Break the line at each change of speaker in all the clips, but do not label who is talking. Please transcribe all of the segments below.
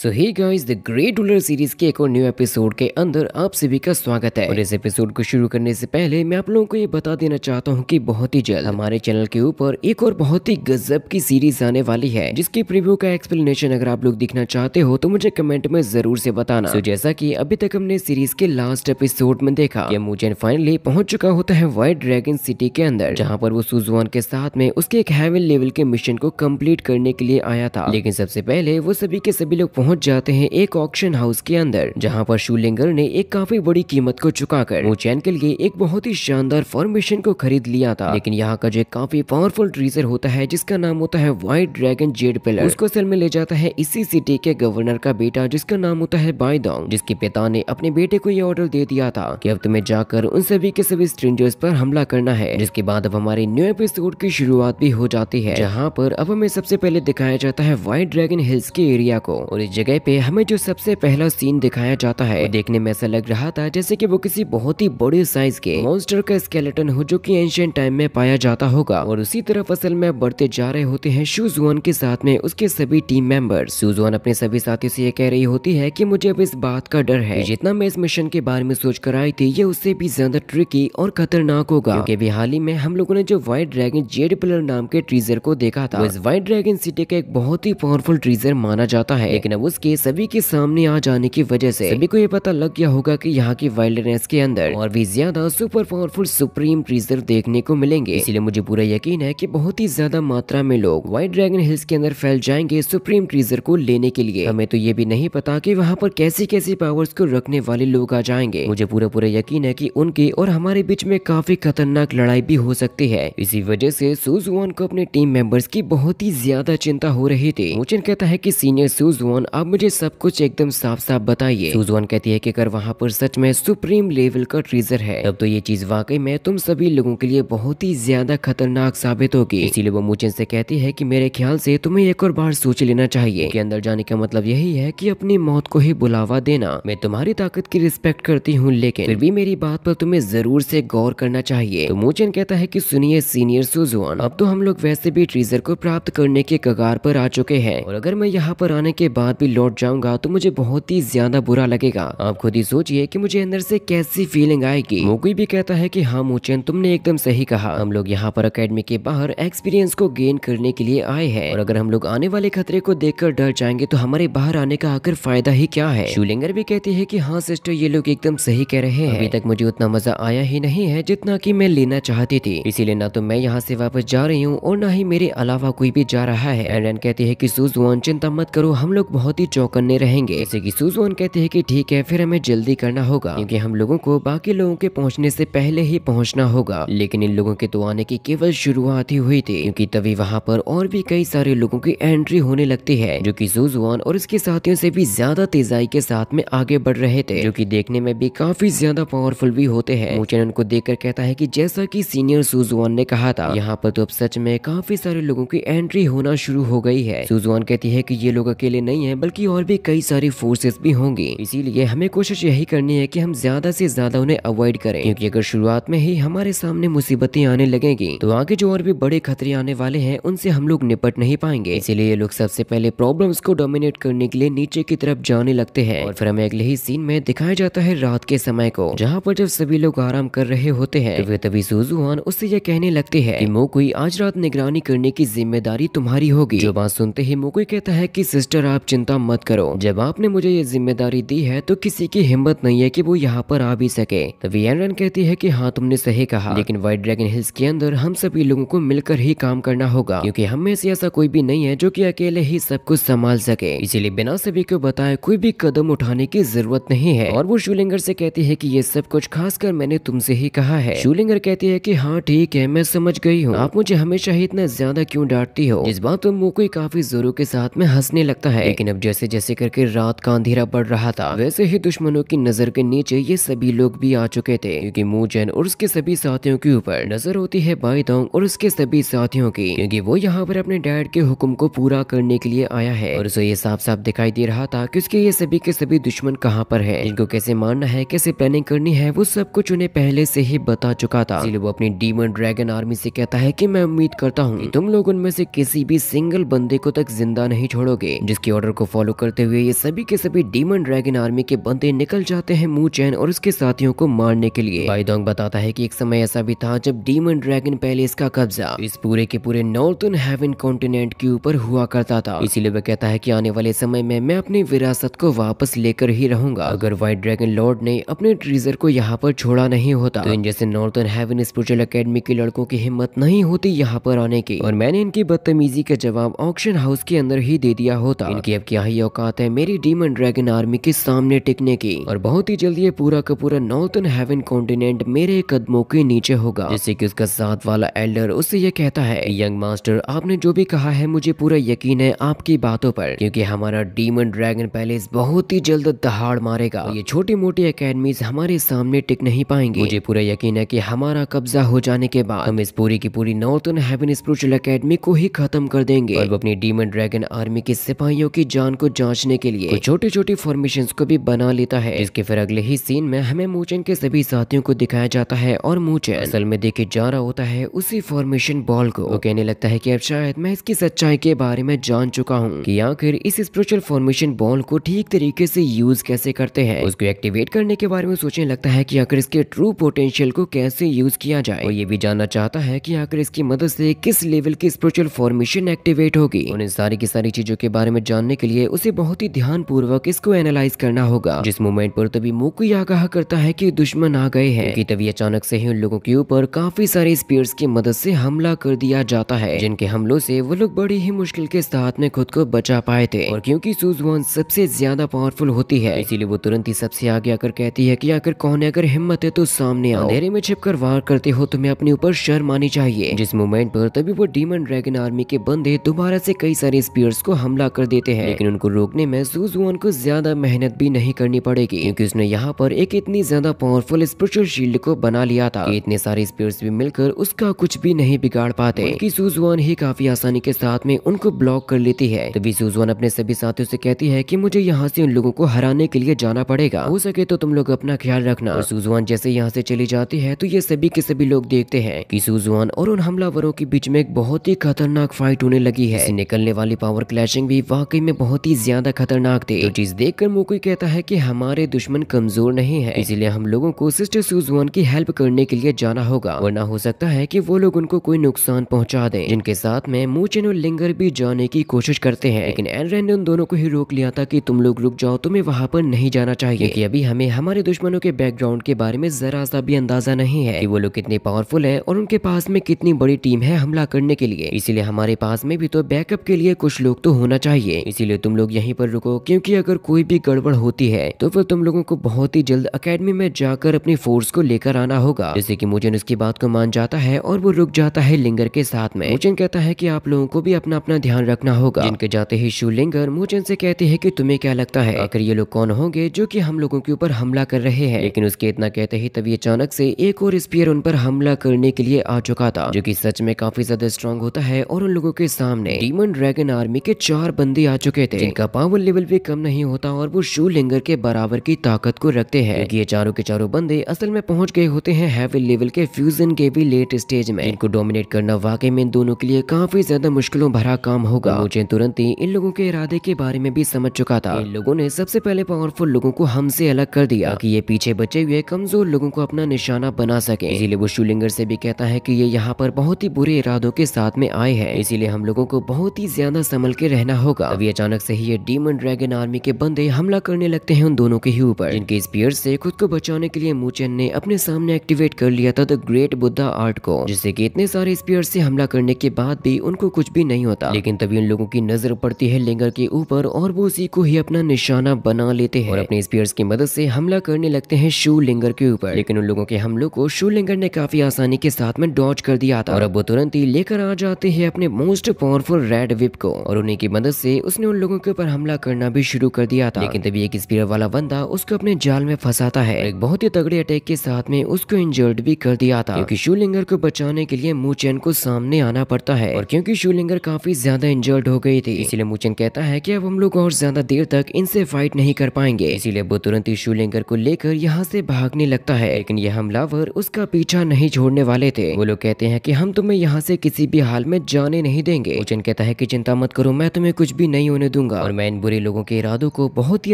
so hey guys the great ruler series के एक और न्यू एपिसोड के अंदर आप सभी का स्वागत है और इस एपिसोड को शुरू करने से पहले मैं आप लोगों को ये बता देना चाहता हूँ कि बहुत ही जल्द हमारे चैनल के ऊपर एक और बहुत ही गजब की सीरीज आने वाली है जिसकी प्रीव्यू का एक्सप्लेनेशन अगर आप लोग दिखना चाहते हो तो मुझे कमेंट में जरूर से बताना तो so, जैसा की अभी तक हमने सीरीज के लास्ट एपिसोड में देखा ये मुझे फाइनली पहुंच चुका होता है व्हाइट ड्रैगन सिटी के अंदर जहाँ पर वो सुजवान के साथ में उसके एक हैवन लेवल के मिशन को कम्प्लीट करने के लिए आया था लेकिन सबसे पहले वो सभी के सभी लोग पहुंच जाते हैं एक ऑक्शन हाउस के अंदर जहां पर शूलिंगर ने एक काफी बड़ी कीमत को चुकाकर मोचैन के लिए एक बहुत ही शानदार फॉर्मेशन को खरीद लिया था लेकिन यहाँ का जो काफी पावरफुल ट्रीजर होता है जिसका नाम होता है व्हाइट ड्रैगन जेड पिलर उसको असल में ले जाता है इसी सिटी के गवर्नर का बेटा जिसका नाम होता है बाईदोंग जिसके पिता ने अपने बेटे को ये ऑर्डर दे दिया था की अब तुम्हें जाकर उन सभी के सभी स्ट्रेंजर्स पर हमला करना है जिसके बाद अब हमारे न्यू एपिसोड की शुरुआत भी हो जाती है जहाँ पर अब हमें सबसे पहले दिखाया जाता है व्हाइट ड्रैगन हिल्स के एरिया को और इस जगह पे हमें जो सबसे पहला सीन दिखाया जाता है देखने में ऐसा लग रहा था जैसे कि वो किसी बहुत ही बड़े साइज के मॉन्स्टर का स्केलेटन हो जो कि एंशियंट टाइम में पाया जाता होगा और उसी तरफ असल में बढ़ते जा रहे होते हैं शूजुअन के साथ में उसके सभी टीम मेंबर शूजुअन अपने सभी साथियों से ये कह रही होती है की मुझे अब इस बात का डर है जितना मैं इस मिशन के बारे में सोच आई थी ये उससे भी ज्यादा ट्रिकी और खतरनाक होगा क्योंकि अभी हाल ही में हम लोगों ने जो व्हाइट ड्रैगन जेड पिलर नाम के ट्रीजर को देखा था इस व्हाइट ड्रैगन सिटी का एक बहुत ही पावरफुल ट्रीजर माना जाता है लेकिन अब उसके सभी के सामने आ जाने की वजह से सभी को ये पता लग गया होगा कि यहाँ की वाइल्डनेस के अंदर और भी ज्यादा सुपर पावरफुल सुप्रीम प्रिजर्व देखने को मिलेंगे इसलिए मुझे पूरा यकीन है की बहुत ही ज्यादा मात्रा में लोग व्हाइट ड्रैगन हिल्स के अंदर फैल जाएंगे सुप्रीम ट्रीजर को लेने के लिए हमें तो ये भी नहीं पता की वहाँ पर कैसी कैसी पावर्स को रखने वाले लोग आ जाएंगे मुझे पूरा पूरा यकीन है की उनके और हमारे बीच में काफी खतरनाक लड़ाई भी हो सकती है इसी वजह से सुजुआन को अपने टीम मेंबर्स की बहुत ही ज्यादा चिंता हो रही थी मोचन कहता है कि सीनियर सुजुआन अब मुझे सब कुछ एकदम साफ साफ बताइए सुजवान कहती है कि अगर वहाँ पर सच में सुप्रीम लेवल का ट्रीजर है तब तो ये चीज वाकई में तुम सभी लोगों के लिए बहुत ही ज्यादा खतरनाक साबित होगी इसीलिए वो मुचिन से कहती है की मेरे ख्याल से तुम्हें एक और बार सोच लेना चाहिए के अंदर जाने का मतलब यही है की अपनी मौत को ही बुलावा देना मैं तुम्हारी ताकत की रिस्पेक्ट करती हूँ लेकिन फिर भी मेरी बात पर तुम्हें जरूर से गौर करना चाहिए तो मोचन कहता है की सुनिए सीनियर सुजवान अब तो हम लोग वैसे भी ट्रीजर को प्राप्त करने के कगार पर आ चुके हैं और अगर मैं यहाँ पर आने के बाद भी भी लौट जाऊंगा तो मुझे बहुत ही ज्यादा बुरा लगेगा आप खुद ही सोचिए कि मुझे अंदर से कैसी फीलिंग आएगी मोगी भी कहता है कि हाँ मोचन तुमने एकदम सही कहा हम लोग यहाँ पर अकेडमी के बाहर एक्सपीरियंस को गेन करने के लिए आए हैं और अगर हम लोग आने वाले खतरे को देख डर जाएंगे तो हमारे बाहर आने का आकर फायदा ही क्या है शूलिंगर भी कहती है की हाँ सिस्टर ये लोग एकदम सही कह रहे हैं अभी तक मुझे उतना मजा आया ही नहीं है जितना की मैं लेना चाहती थी इसीलिए न तो मैं यहाँ ऐसी वापस जा रही हूँ और न ही मेरे अलावा कोई भी जा रहा है एंड कहती है की सुजुआन चिंता मत करो हम लोग बहुत बहुत ही चौकन्ने रहेंगे जैसे की सुजोन कहते हैं की ठीक है फिर हमें जल्दी करना होगा क्योंकि हम लोगों को बाकी लोगों के पहुँचने से पहले ही पहुँचना होगा लेकिन इन लोगों के तो आने की केवल शुरुआत ही हुई थी क्योंकि तभी वहाँ पर और भी कई सारे लोगों की एंट्री होने लगती है जो की सुजवान और उसके साथियों से भी ज्यादा तेजाई के साथ में आगे बढ़ रहे थे जो की देखने में भी काफी ज्यादा पावरफुल भी होते हैं मोचन उनको देखकर कहता है कि जैसा कि सीनियर सुजवान ने कहा था यहाँ पर तो अब सच में काफी सारे लोगों की एंट्री होना शुरू हो गई है सुजवान कहती है कि ये लोग अकेले नहीं है बल्कि और भी कई सारी फोर्सेस भी होंगी इसीलिए हमें कोशिश यही करनी है कि हम ज्यादा से ज्यादा उन्हें अवॉइड करें क्योंकि अगर शुरुआत में ही हमारे सामने मुसीबतें आने लगेंगी तो आगे जो और भी बड़े खतरे आने वाले हैं उनसे हम लोग निपट नहीं पाएंगे इसीलिए लोग सबसे पहले प्रॉब्लम को डोमिनेट करने के लिए नीचे की तरफ जाने लगते है और फिर हमें अगले ही सीन में दिखाया जाता है रात के समय को जहाँ पर जब सभी लोग आराम कर रहे होते हैं वे तभी सुजुहान उससे यह कहने लगते है की मोकुई आज रात निगरानी करने की जिम्मेदारी तुम्हारी होगी जो बात सुनते ही मोकुई कहता है की सिस्टर आप चिंता चिंता मत करो जब आपने मुझे ये जिम्मेदारी दी है तो किसी की हिम्मत नहीं है की वो यहाँ पर आ भी सके तो वियनरन कहती है की हाँ तुमने सही कहा लेकिन व्हाइट ड्रैगन हिल्स के अंदर हम सभी लोगों को मिलकर ही काम करना होगा क्योंकि हम में से ऐसा कोई भी नहीं है जो की अकेले ही सब कुछ संभाल सके इसीलिए बिना सभी को बताए कोई भी कदम उठाने की जरूरत नहीं है और वो शूलिंगर से कहती है की ये सब कुछ कर मैंने तुमसे ही कहा है शूलिंगर कहती है की हाँ ठीक है मैं समझ गई हूँ आप मुझे हमेशा ही इतना ज्यादा क्यूँ डांटती हो इस बात पर तो मुकुई काफी जोरों के साथ में हंसने लगता है लेकिन जब मतलब जैसे जैसे करके रात का अंधेरा बढ़ रहा था वैसे ही दुश्मनों की नजर के नीचे ये सभी लोग भी आ चुके थे क्योंकि मूजन और उसके सभी साथियों के ऊपर नजर होती है दोंग और उसके सभी साथियों की क्योंकि वो यहाँ पर अपने डैड के हुक्म को पूरा करने के लिए आया है और उसे ये साफ साफ दिखाई दे रहा था की उसके ये सभी के सभी दुश्मन कहाँ पर है इनको कैसे मारना है कैसे प्लानिंग करनी है वो सब कुछ उन्हें पहले से ही बता चुका था वो अपनी डीमन ड्रैगन आर्मी से कहता है की मैं उम्मीद करता हूँ तुम लोग उनमें से किसी भी सिंगल बंदे को तक जिंदा नहीं छोड़ोगे जिसके ऑर्डर को फॉलो करते हुए ये सभी के सभी डीमन ड्रैगन आर्मी के बंदे निकल जाते हैं चैन और उसके साथियों को मारने के लिए बाइदोंग बताता है कि एक समय ऐसा भी था जब डीमन ड्रैगन पहले इसका कब्जा इस पूरे के पूरे नॉर्थन हेवन कॉन्टिनेंट के ऊपर हुआ करता था इसीलिए वह कहता है की आने वाले समय में मैं अपनी विरासत को वापस लेकर ही रहूंगा अगर व्हाइट ड्रैगन लॉर्ड ने अपने ट्रीजर को यहाँ पर छोड़ा नहीं होता इन जैसे नॉर्थन हेवन स्पिरिचुअल अकेडमी के लड़कों की हिम्मत नहीं होती यहाँ पर आने की और मैंने इनकी बदतमीजी का जवाब ऑक्शन हाउस के अंदर ही दे दिया होता इनकी अब की क्या ही औकात है मेरी डीमन ड्रैगन आर्मी के सामने टिकने की और बहुत ही जल्द ये पूरा का पूरा नॉर्थन हेवन कॉन्टिनेंट मेरे कदमों के नीचे होगा जैसे कि उसका साथ वाला एल्डर उससे ये कहता है यंग मास्टर आपने जो भी कहा है मुझे पूरा यकीन है आपकी बातों पर क्योंकि हमारा डीमन ड्रैगन पैलेस बहुत ही जल्द दहाड़ मारेगा ये छोटी मोटी अकेडमीज हमारे सामने टिक नहीं पाएंगे मुझे पूरा यकीन है की हमारा कब्जा हो जाने के बाद हम इस पूरी की पूरी नॉर्थन हेवन स्पिरिचुअल अकेडमी को ही खत्म कर देंगे अपनी डीमन ड्रैगन आर्मी के सिपाहियों की जान मैदान को जांचने के लिए छोटी छोटी फॉर्मेशन को भी बना लेता है इसके फिर अगले ही सीन में हमें मूचन के सभी साथियों को दिखाया जाता है और मूचन असल में देखे जा रहा होता है उसी फॉर्मेशन बॉल को कहने लगता है की अब शायद मैं इसकी सच्चाई के बारे में जान चुका हूँ की आखिर इस स्पिरिचुअल फॉर्मेशन बॉल को ठीक तरीके ऐसी यूज कैसे करते हैं उसको एक्टिवेट करने के बारे में सोचने लगता है की आखिर इसके ट्रू पोटेंशियल को कैसे यूज किया जाए और ये भी जानना चाहता है की आखिर इसकी मदद से किस लेवल की स्पिरिचुअल फॉर्मेशन एक्टिवेट होगी उन्हें सारी की सारी चीजों के बारे में जानने के लिए लिए उसे बहुत ही ध्यान पूर्वक इसको एनालाइज करना होगा जिस मोमेंट पर तभी मोकू आगाह कहा करता है कि दुश्मन आ गए हैं कि तभी अचानक से ही उन लोगों के ऊपर काफी सारे स्पीयर्स की मदद से हमला कर दिया जाता है जिनके हमलों से वो लोग बड़ी ही मुश्किल के साथ में खुद को बचा पाए थे और क्योंकि सुजवान सबसे ज्यादा पावरफुल होती है इसीलिए वो तुरंत ही सबसे आगे आकर कहती है की आखिर कौन अगर हिम्मत है तो सामने अंधेरे में छिपकर वार करते हो तुम्हें अपने ऊपर शर्म आनी चाहिए जिस मोमेंट पर तभी वो डीमन ड्रैगन आर्मी के बंदे दोबारा से कई सारे स्पीयर्स को हमला कर देते हैं लेकिन उनको रोकने में सुजुआन को ज्यादा मेहनत भी नहीं करनी पड़ेगी क्योंकि उसने यहाँ पर एक इतनी ज्यादा पावरफुल स्पिरिचुअल शील्ड को बना लिया था इतने सारे स्पीड भी मिलकर उसका कुछ भी नहीं बिगाड़ पाते की सुजुआन ही काफी आसानी के साथ में उनको ब्लॉक कर लेती है तभी सुजुआन अपने सभी साथियों से कहती है की मुझे यहाँ से उन लोगों को हराने के लिए जाना पड़ेगा हो सके तो तुम लोग अपना ख्याल रखना सुजुआन जैसे यहाँ से चली जाती है तो ये सभी के सभी लोग देखते हैं की सुजुआन और उन हमलावरों के बीच में एक बहुत ही खतरनाक फाइट होने लगी है निकलने वाली पावर क्लैशिंग भी वाकई में बहुत बहुत ही ज्यादा खतरनाक थे तो चीज देखकर मोकोई कहता है कि हमारे दुश्मन कमजोर नहीं है इसीलिए हम लोगों को सिस्टर सुजवान की हेल्प करने के लिए जाना होगा वरना हो सकता है की वो लोग उनको कोई नुकसान पहुँचा दे जिनके साथ में मोचिन और लिंगर भी जाने की कोशिश करते हैं लेकिन एनरेन ने उन दोनों को ही रोक लिया था कि तुम लोग रुक जाओ तुम्हें वहाँ पर नहीं जाना चाहिए क्योंकि अभी हमें हमारे दुश्मनों के बैकग्राउंड के बारे में जरा सा भी अंदाजा नहीं है कि वो लोग कितने पावरफुल हैं और उनके पास में कितनी बड़ी टीम है हमला करने के लिए इसीलिए हमारे पास में भी तो बैकअप के लिए कुछ लोग तो होना चाहिए इसीलिए तो तुम लोग यहीं पर रुको क्योंकि अगर कोई भी गड़बड़ होती है तो फिर तुम लोगों को बहुत ही जल्द अकेडमी में जाकर अपनी फोर्स को लेकर आना होगा जैसे की मुझे उसकी बात को मान जाता है और वो रुक जाता है लिंगर के साथ में मुजन कहता है की आप लोगों को भी अपना अपना ध्यान रखना होगा जिनके जाते ही शिवलिंगर मुजन से कहते हैं की तुम्हें क्या लगता है आखिर ये लोग कौन होंगे जो की हम लोगों के ऊपर हमला कर रहे हैं लेकिन उसके इतना कहते ही तभी अचानक से एक और स्पियर उन पर हमला करने के लिए आ चुका था जो कि सच में काफी ज्यादा स्ट्रांग होता है और उन लोगों के सामने डीमन ड्रैगन आर्मी के चार बंदे आ चुके थे जिनका पावर लेवल भी कम नहीं होता और वो लिंगर के बराबर की ताकत को रखते हैं ये चारों के चारों बंदे असल में पहुंच गए होते हैं हैवी लेवल के फ्यूजन के भी लेट स्टेज में इनको डोमिनेट करना वाकई में इन दोनों के लिए काफी ज्यादा मुश्किलों भरा काम होगा मुझे तुरंत ही इन लोगों के इरादे के बारे में भी समझ चुका था इन लोगों ने सबसे पहले पावरफुल लोगों को हमसे अलग कर दिया की ये पीछे बचे हुए कमजोर लोगों को अपना निशाना बना सके इसीलिए वो शूलिंगर से भी कहता है की ये यहाँ पर बहुत ही बुरे इरादों के साथ में आए हैं इसीलिए हम लोगों को बहुत ही ज्यादा संभल के रहना होगा अभी अचानक अचानक से ही ये डीमन ड्रैगन आर्मी के बंदे हमला करने लगते हैं उन दोनों के ही ऊपर इनके स्पीयर से खुद को बचाने के लिए मूचन ने अपने सामने एक्टिवेट कर लिया था द ग्रेट बुद्धा आर्ट को जिससे की इतने सारे स्पीयर से हमला करने के बाद भी उनको कुछ भी नहीं होता लेकिन तभी उन लोगों की नजर पड़ती है लिंगर के ऊपर और वो उसी को ही अपना निशाना बना लेते हैं और अपने स्पीयर्स की मदद से हमला करने लगते हैं शू लिंगर के ऊपर लेकिन उन लोगों के हमलों को शू लिंगर ने काफी आसानी के साथ में डॉच कर दिया था और अब वो तुरंत ही लेकर आ जाते हैं अपने मोस्ट पावरफुल रेड विप को और उन्हीं की मदद से उसने उन लोगों के ऊपर हमला करना भी शुरू कर दिया था लेकिन तभी एक स्पीयर वाला बंदा उसको अपने जाल में फंसाता है एक बहुत ही तगड़े अटैक के साथ में उसको इंजर्ड भी कर दिया था क्योंकि शूलिंगर को बचाने के लिए मूचैन को सामने आना पड़ता है और क्योंकि शूलिंगर काफी ज्यादा इंजर्ड हो गई थी इसीलिए मूचैन कहता है की अब हम लोग और ज्यादा देर तक इनसे फाइट नहीं कर पाएंगे इसीलिए वो तुरंत ही शूलिंगर को लेकर यहाँ से भागने लगता है लेकिन यह हमलावर उसका पीछा नहीं छोड़ने वाले थे वो लोग कहते हैं की हम तुम्हें यहाँ से किसी भी हाल में जाने नहीं देंगे मूचैन कहता है की चिंता मत करो मैं तुम्हें कुछ भी नहीं होने दूंगा और मैं इन बुरे लोगों के इरादों को बहुत ही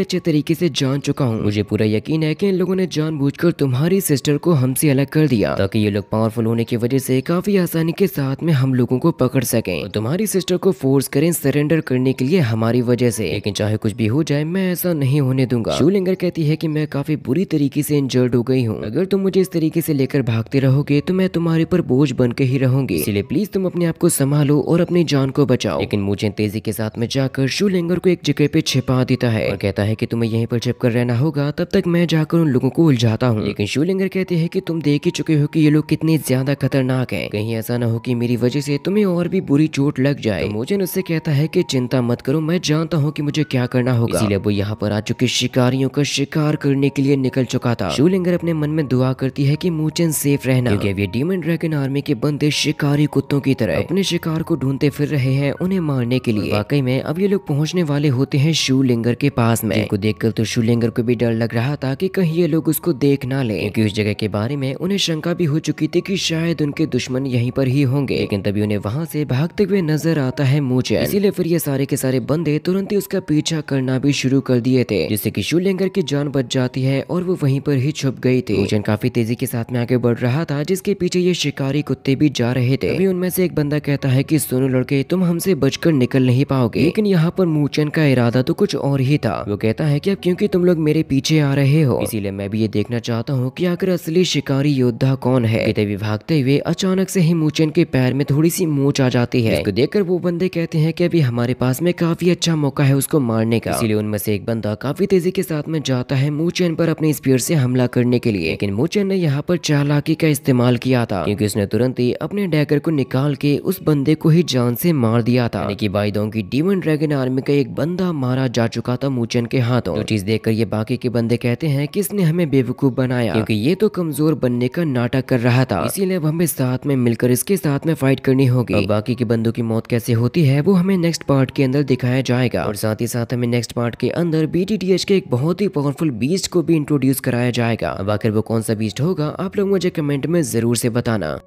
अच्छे तरीके से जान चुका हूँ मुझे पूरा यकीन है कि इन लोगों ने जानबूझकर तुम्हारी सिस्टर को हमसे अलग कर दिया ताकि ये लोग पावरफुल होने की वजह से काफी आसानी के साथ में हम लोगों को पकड़ सके और तुम्हारी सिस्टर को फोर्स करें सरेंडर करने के लिए हमारी वजह से लेकिन चाहे कुछ भी हो जाए मैं ऐसा नहीं होने दूंगा शूलिंगर कहती है की मैं काफी बुरी तरीके से इंजर्ड हो गई हूँ अगर तुम मुझे इस तरीके से लेकर भागते रहोगे तो मैं तुम्हारे पर बोझ बन के ही रहूंगी इसलिए प्लीज तुम अपने आप को संभालो और अपनी जान को बचाओ लेकिन मुझे तेजी के साथ में जाकर शूलिंग लेंगर को एक जगह पे छिपा देता है और कहता है कि तुम्हें यहीं पर छिपकर रहना होगा तब तक मैं जाकर उन लोगों को उलझाता हूँ लेकिन शिवलिंगर कहते हैं कि तुम देख ही चुके हो कि ये लोग कितने ज्यादा खतरनाक है कहीं ऐसा ना हो कि मेरी वजह से तुम्हें और भी बुरी चोट लग जाए तो मोजन उससे कहता है की चिंता मत करो मैं जानता हूँ की मुझे क्या करना होगा इसीलिए वो यहाँ पर आ चुके शिकारियों का शिकार करने के लिए निकल चुका था शिवलिंगर अपने मन में दुआ करती है की मोचन सेफ रहना क्योंकि ये डीमन ड्रैगन आर्मी के बंदे शिकारी कुत्तों की तरह अपने शिकार को ढूंढते फिर रहे हैं उन्हें मारने के लिए वाकई में अब ये लोग पहुंच पहुंचने वाले होते हैं शिवलिंगर के पास में को देखकर तो शिवलिंगर को भी डर लग रहा था कि कहीं ये लोग उसको देख ना ले क्योंकि उस जगह के बारे में उन्हें शंका भी हो चुकी थी कि शायद उनके दुश्मन यहीं पर ही होंगे लेकिन तभी उन्हें वहां से भागते हुए नजर आता है मुझे इसीलिए फिर ये सारे के सारे बंदे तुरंत ही उसका पीछा करना भी शुरू कर दिए थे जिससे की शिवलिंगर की जान बच जाती है और वो वही पर ही छुप गई थी मूचन काफी तेजी के साथ में आगे बढ़ रहा था जिसके पीछे ये शिकारी कुत्ते भी जा रहे थे अभी उनमें से एक बंदा कहता है की सुनो लड़के तुम हमसे बचकर निकल नहीं पाओगे लेकिन यहाँ पर मूचन का इरादा तो कुछ और ही था वो कहता है कि अब क्योंकि तुम लोग मेरे पीछे आ रहे हो इसीलिए मैं भी ये देखना चाहता हूँ कि आखिर असली शिकारी योद्धा कौन है देवी भागते हुए अचानक से ही मूचन के पैर में थोड़ी सी मूच आ जाती है देख देखकर वो बंदे कहते हैं की अभी हमारे पास में काफी अच्छा मौका है उसको मारने का इसीलिए उनमें से एक बंदा काफी तेजी के साथ में जाता है मूचन पर अपने स्पीड से हमला करने के लिए लेकिन मूचन ने यहाँ पर चालाकी का इस्तेमाल किया था क्योंकि उसने तुरंत ही अपने डैगर को निकाल के उस बंदे को ही जान से मार दिया था कि बाईदों की डीमन ड्रैगन आर्मी क्योंकि एक बंदा मारा जा चुका था मूचन के हाथों चीज तो चीज देखकर ये बाकी के बंदे कहते हैं किसने हमें बेवकूफ बनाया क्योंकि ये तो कमजोर बनने का नाटक कर रहा था इसीलिए अब हमें साथ में मिलकर इसके साथ में फाइट करनी होगी बाकी के बंदों की मौत कैसे होती है वो हमें नेक्स्ट पार्ट के अंदर दिखाया जाएगा और साथ ही साथ हमें नेक्स्ट पार्ट के अंदर बी के एक बहुत ही पावरफुल बीस्ट को भी इंट्रोड्यूस कराया जाएगा अब आखिर वो कौन सा बीस्ट होगा आप लोग मुझे कमेंट में जरूर से बताना